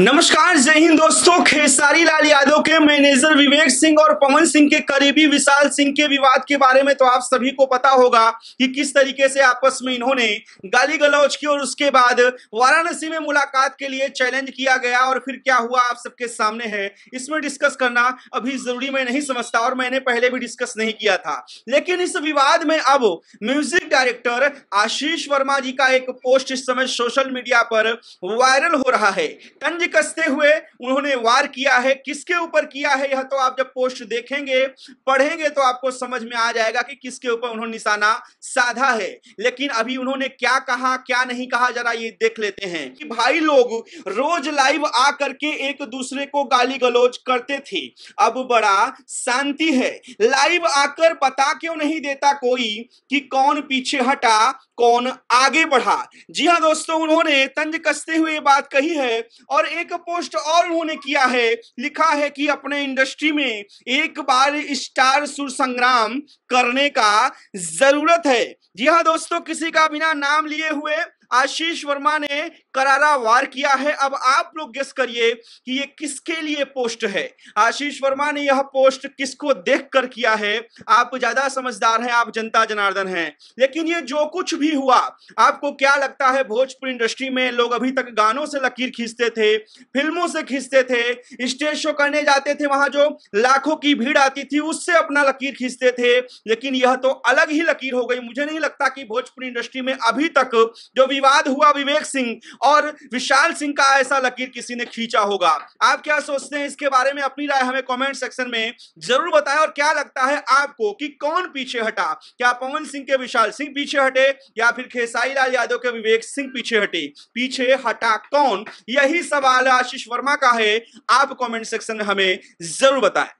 नमस्कार जय हिंद दोस्तों खेसारी लाल यादव के मैनेजर विवेक सिंह और पवन सिंह के करीबी विशाल सिंह के विवाद के बारे में तो आप सभी को पता होगा कि किस तरीके से आपस में इन्होंने गाली गलौज की और उसके बाद वाराणसी में मुलाकात के लिए चैलेंज किया गया और फिर क्या हुआ आप सबके सामने है इसमें डिस्कस करना अभी जरूरी मैं नहीं समझता और मैंने पहले भी डिस्कस नहीं किया था लेकिन इस विवाद में अब म्यूजिक डायरेक्टर आशीष वर्मा जी का एक पोस्ट इस समय सोशल मीडिया पर वायरल हो रहा है तंज कसते हुए उन्होंने वार किया है किसके ऊपर किया है यह तो आप जब पोस्ट देखेंगे पढ़ेंगे तो आपको समझ में आ जाएगा कि किसके ऊपर उन्होंने निशाना साधा है लेकिन अभी उन्होंने क्या कहा क्या नहीं कहा जरा ये देख लेते हैं कि भाई लोग रोज लाइव आ करके एक दूसरे को गाली गलौज करते थे अब बड़ा शांति है लाइव आकर पता क्यों नहीं देता कोई कि कौन पीछे हटा कौन आगे बढ़ा जी हाँ दोस्तों उन्होंने तंज कसते हुए बात कही है और एक पोस्ट और उन्होंने किया है लिखा है कि अपने इंडस्ट्री में एक बार स्टार सुर संग्राम करने का जरूरत है जी हाँ दोस्तों किसी का बिना नाम लिए हुए आशीष वर्मा ने करारा वार किया है अब आप लोग गेस करिए कि ये किसके लिए पोस्ट है आशीष वर्मा ने यह पोस्ट किसको देखकर किया है आप ज्यादा समझदार हैं आप जनता जनार्दन हैं लेकिन ये जो कुछ भी हुआ आपको क्या लगता है भोजपुरी इंडस्ट्री में लोग अभी तक गानों से लकीर खींचते थे फिल्मों से खींचते थे स्टेज शो करने जाते थे वहां जो लाखों की भीड़ आती थी उससे अपना लकीर खींचते थे लेकिन यह तो अलग ही लकीर हो गई मुझे नहीं लगता कि भोजपुरी इंडस्ट्री में अभी तक जो भी विवाद हुआ विवेक सिंह और विशाल सिंह का ऐसा लकीर किसी ने खींचा होगा आप क्या सोचते हैं इसके बारे में अपनी राय हमें कमेंट सेक्शन में जरूर बताएं और क्या लगता है आपको कि कौन पीछे हटा क्या पवन सिंह के विशाल सिंह पीछे हटे या फिर खेसाई लाल यादव के विवेक सिंह पीछे हटे पीछे हटा कौन यही सवाल आशीष वर्मा का है आप कॉमेंट सेक्शन में हमें जरूर बताएं